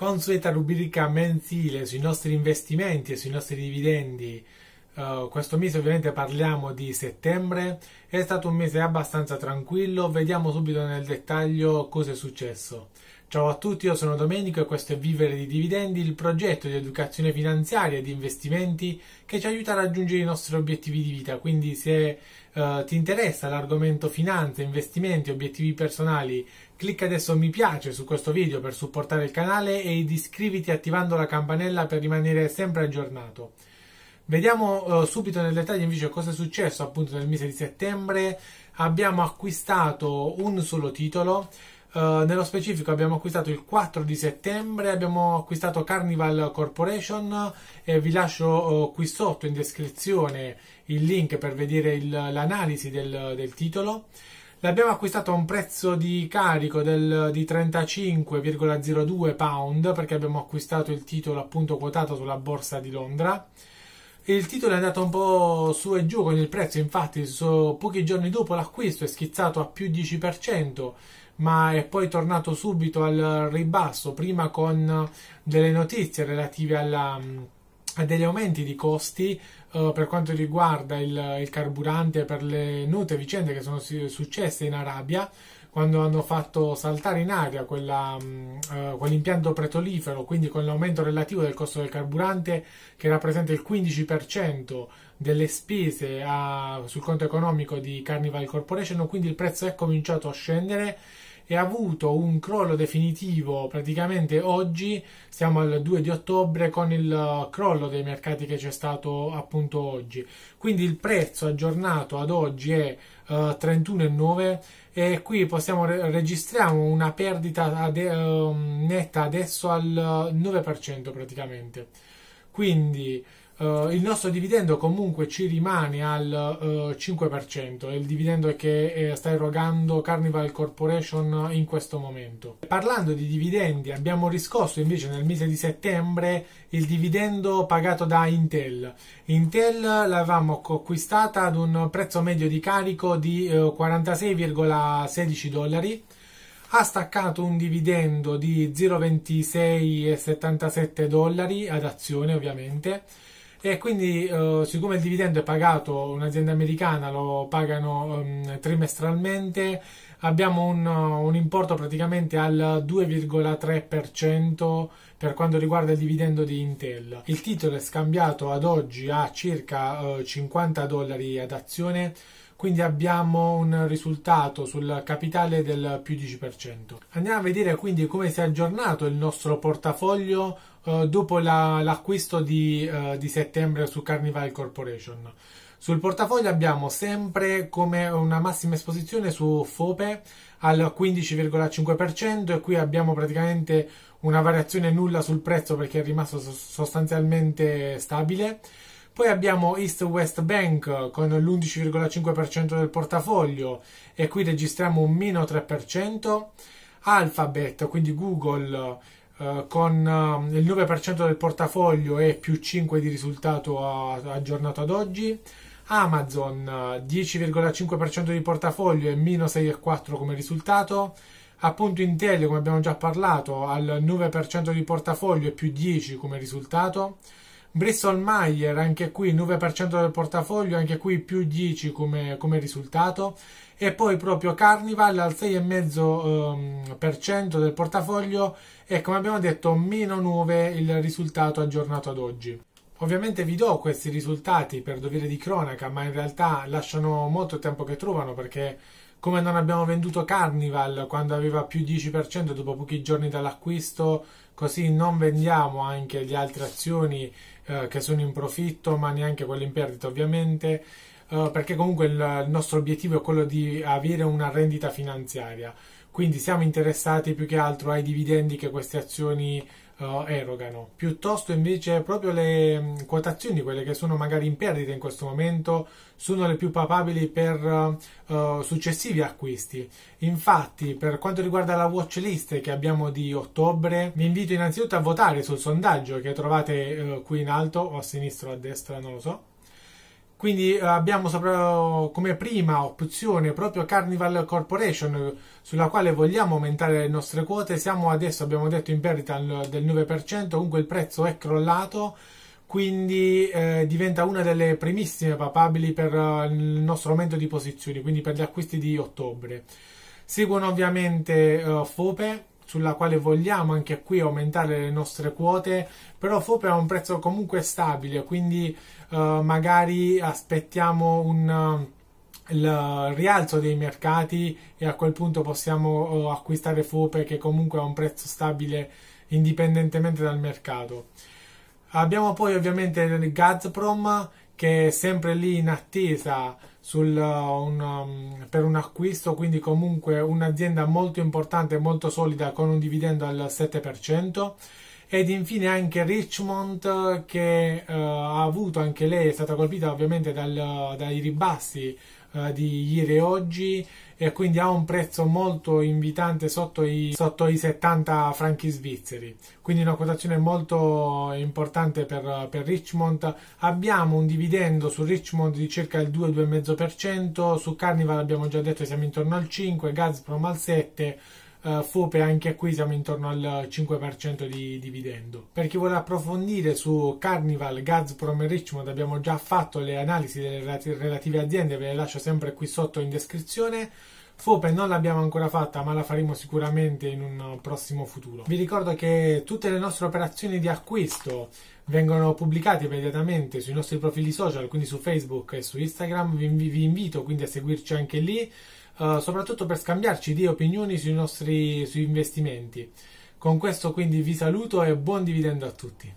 consueta rubrica mensile sui nostri investimenti e sui nostri dividendi. Uh, questo mese ovviamente parliamo di settembre, è stato un mese abbastanza tranquillo, vediamo subito nel dettaglio cosa è successo. Ciao a tutti, io sono Domenico e questo è Vivere di Dividendi, il progetto di educazione finanziaria e di investimenti che ci aiuta a raggiungere i nostri obiettivi di vita. Quindi se eh, ti interessa l'argomento finanza, investimenti, obiettivi personali, clicca adesso mi piace su questo video per supportare il canale e iscriviti attivando la campanella per rimanere sempre aggiornato. Vediamo eh, subito nel dettaglio invece cosa è successo appunto nel mese di settembre. Abbiamo acquistato un solo titolo eh, nello specifico abbiamo acquistato il 4 di settembre, abbiamo acquistato Carnival Corporation e vi lascio uh, qui sotto in descrizione il link per vedere il, l'analisi del, del, titolo. L'abbiamo acquistato a un prezzo di carico del, di 35,02 pound perché abbiamo acquistato il titolo appunto quotato sulla borsa di Londra. Il titolo è andato un po' su e giù con il prezzo, infatti so, pochi giorni dopo l'acquisto è schizzato a più 10%, ma è poi tornato subito al ribasso, prima con delle notizie relative alla, a degli aumenti di costi uh, per quanto riguarda il, il carburante per le note vicende che sono successe in Arabia quando hanno fatto saltare in aria quella, uh, quell'impianto pretolifero, quindi con l'aumento relativo del costo del carburante che rappresenta il 15% delle spese a, ah, sul conto economico di Carnival Corporation, quindi il prezzo è cominciato a scendere e ha avuto un crollo definitivo praticamente oggi, siamo al 2 di ottobre con il uh, crollo dei mercati che c'è stato appunto oggi. Quindi il prezzo aggiornato ad oggi è uh, 31,9 e qui possiamo re- registriamo una perdita ade- uh, netta adesso al 9% uh, praticamente. Quindi Uh, il nostro dividendo comunque ci rimane al uh, 5%, è il dividendo che eh, sta erogando Carnival Corporation in questo momento. Parlando di dividendi, abbiamo riscosso invece nel mese di settembre il dividendo pagato da Intel. Intel l'avevamo acquistata ad un prezzo medio di carico di uh, eh, 46,16 dollari ha staccato un dividendo di 0,2677 dollari ad azione ovviamente e quindi eh, siccome il dividendo è pagato, un'azienda americana lo pagano um, trimestralmente, abbiamo un, eh, un, importo praticamente al 2,3% per quanto riguarda il dividendo di Intel. Il titolo è scambiato ad oggi a circa eh, 50 dollari ad azione quindi abbiamo un risultato sul capitale del più 10%. Andiamo a vedere quindi come si è aggiornato il nostro portafoglio eh, dopo la, l'acquisto di, eh, di settembre su Carnival Corporation. Sul portafoglio abbiamo sempre come una massima esposizione su FOPE al 15,5% e qui abbiamo praticamente una variazione nulla sul prezzo perché è rimasto sostanzialmente stabile. Poi abbiamo East West Bank eh, con l'11,5% del portafoglio e qui registriamo un meno 3%. Alphabet, quindi Google, eh, con eh, il 9% del portafoglio e più 5% di risultato a, aggiornato ad oggi. Amazon 10,5% eh, di portafoglio e meno 6,4% come risultato. Appunto Intel, come abbiamo già parlato, al 9% di portafoglio e più 10% come risultato. Bristol Mayer, anche qui 9% del portafoglio, anche qui più 10 come, come risultato. E poi proprio Carnival al 6,5% ehm, del portafoglio e come abbiamo detto meno 9 il risultato aggiornato ad oggi. Ovviamente vi do questi risultati per dovere di cronaca, ma in realtà lasciano molto tempo che trovano perché come non abbiamo venduto Carnival quando aveva più 10% dopo pochi giorni dall'acquisto, così non vendiamo anche le altre azioni eh, che sono in profitto, ma neanche quelle in perdita ovviamente, eh, perché comunque il, il nostro obiettivo è quello di avere una rendita finanziaria. Quindi siamo interessati più che altro ai dividendi che queste azioni uh, erogano, piuttosto invece proprio le mh, mm, quotazioni, quelle che sono magari in perdita in questo momento, sono le più papabili per uh, successivi acquisti. Infatti, per quanto riguarda la watch list che abbiamo di ottobre, vi invito innanzitutto a votare sul sondaggio che trovate uh, qui in alto o a sinistra o a destra, non lo so quindi eh, abbiamo come prima opzione proprio Carnival Corporation sulla quale vogliamo aumentare le nostre quote. Siamo adesso, abbiamo detto, in perdita del 9%, comunque il prezzo è crollato quindi eh, diventa una delle primissime papabili per eh, il nostro aumento di posizioni, quindi per gli acquisti di ottobre. Seguono ovviamente uh, FOPE, sulla quale vogliamo anche qui aumentare le nostre quote, però FOP ha un prezzo comunque stabile, quindi uh, magari aspettiamo un eh, il rialzo dei mercati e a quel punto possiamo eh, acquistare FOPE che comunque ha un prezzo stabile indipendentemente dal mercato. Abbiamo poi ovviamente Gazprom che è sempre lì in attesa sul, uh, un, um, per un acquisto, quindi comunque un'azienda molto importante, e molto solida con un dividendo al 7%. Ed infine anche Richmond che uh, ha avuto anche lei, è stata colpita ovviamente dal, uh, dai ribassi eh, di ieri e oggi e quindi ha un prezzo molto invitante sotto i, sotto i 70 franchi svizzeri quindi una quotazione molto importante per, per Richmond abbiamo un dividendo su Richmond di circa il 2-2,5% su Carnival abbiamo già detto siamo intorno al 5 Gazprom al 7 eh, Fope anche qui siamo intorno al 5% di dividendo. Per chi vuole approfondire su Carnival, Gazprom e Richmond abbiamo già fatto le analisi delle relative aziende, ve le lascio sempre qui sotto in descrizione. Fope non l'abbiamo ancora fatta, ma la faremo sicuramente in un prossimo futuro. Vi ricordo che tutte le nostre operazioni di acquisto vengono pubblicate immediatamente sui nostri profili social, quindi su Facebook e su Instagram. Vi, invito quindi a seguirci anche lì. Eh, soprattutto per scambiarci di opinioni sui nostri sui investimenti. Con questo quindi vi saluto e buon dividendo a tutti.